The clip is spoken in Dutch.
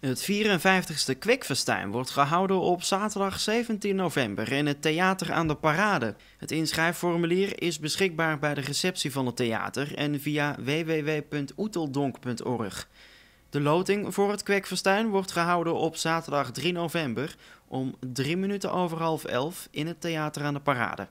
Het 54ste Kwikfestijn wordt gehouden op zaterdag 17 november in het Theater aan de Parade. Het inschrijfformulier is beschikbaar bij de receptie van het theater en via www.oeteldonk.org. De loting voor het kwekverstijn wordt gehouden op zaterdag 3 november om 3 minuten over half 11 in het Theater aan de Parade.